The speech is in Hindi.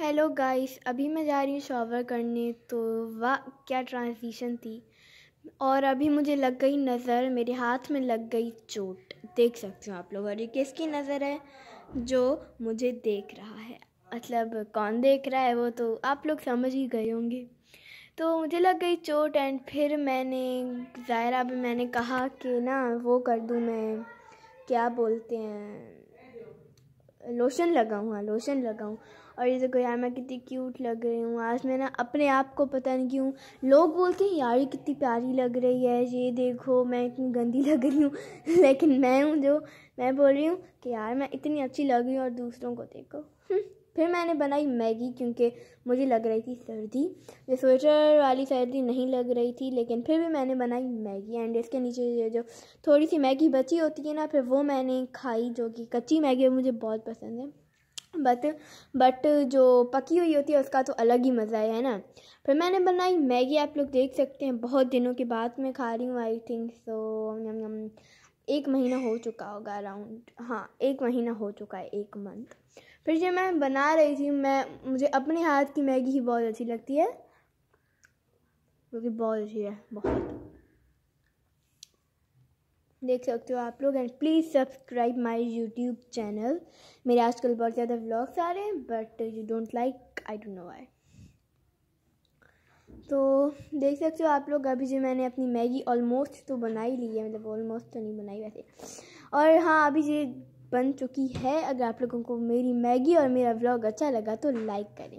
हेलो गाइस अभी मैं जा रही हूँ शॉवर करने तो वाह क्या ट्रांजिशन थी और अभी मुझे लग गई नज़र मेरे हाथ में लग गई चोट देख सकते हो आप लोग और ये किसकी नज़र है जो मुझे देख रहा है मतलब कौन देख रहा है वो तो आप लोग समझ ही गए होंगे तो मुझे लग गई चोट एंड फिर मैंने ज़ाहिर अभी मैंने कहा कि ना वो कर दूँ मैं क्या बोलते हैं लोशन लगाऊँ हाँ लोशन लगाऊँ और ये देखो यार मैं कितनी क्यूट लग रही हूँ आज मैंने अपने आप को पता नहीं क्यों लोग बोलते हैं यार ये कितनी प्यारी लग रही है ये देखो मैं इतनी गंदी लग रही हूँ लेकिन मैं हूँ जो मैं बोल रही हूँ कि यार मैं इतनी अच्छी लग रही हूँ और दूसरों को देखो फिर मैंने बनाई मैगी क्योंकि मुझे लग रही थी सर्दी ये स्वेटर वाली सर्दी नहीं लग रही थी लेकिन फिर भी मैंने बनाई मैगी एंड इसके नीचे ये जो थोड़ी सी मैगी बची होती है ना फिर वो मैंने खाई जो कि कच्ची मैगी मुझे बहुत पसंद है बट बट जो पकी हुई होती है उसका तो अलग ही मज़ा है ना फिर मैंने बनाई मैगी आप लोग देख सकते हैं बहुत दिनों के बाद मैं खा रही हूँ आई थिंक सो एक महीना हो चुका होगा अराउंड हाँ एक महीना हो चुका है एक मंथ फिर जब मैं बना रही थी मैं मुझे अपने हाथ की मैगी ही बहुत अच्छी लगती है क्योंकि बहुत अच्छी है बहुत देख सकते हो आप लोग and please subscribe my YouTube channel मेरे आजकल बहुत ज़्यादा व्लॉग्स आ रहे हैं but you don't like I don't know I तो देख सकते हो आप लोग अभी जो मैंने अपनी मैगी ऑलमोस्ट तो बना ही ली है मतलब ऑलमोस्ट तो नहीं बनाई वैसे और हाँ अभी ये बन चुकी है अगर आप लोगों को मेरी मैगी और मेरा ब्लॉग अच्छा लगा तो लाइक करें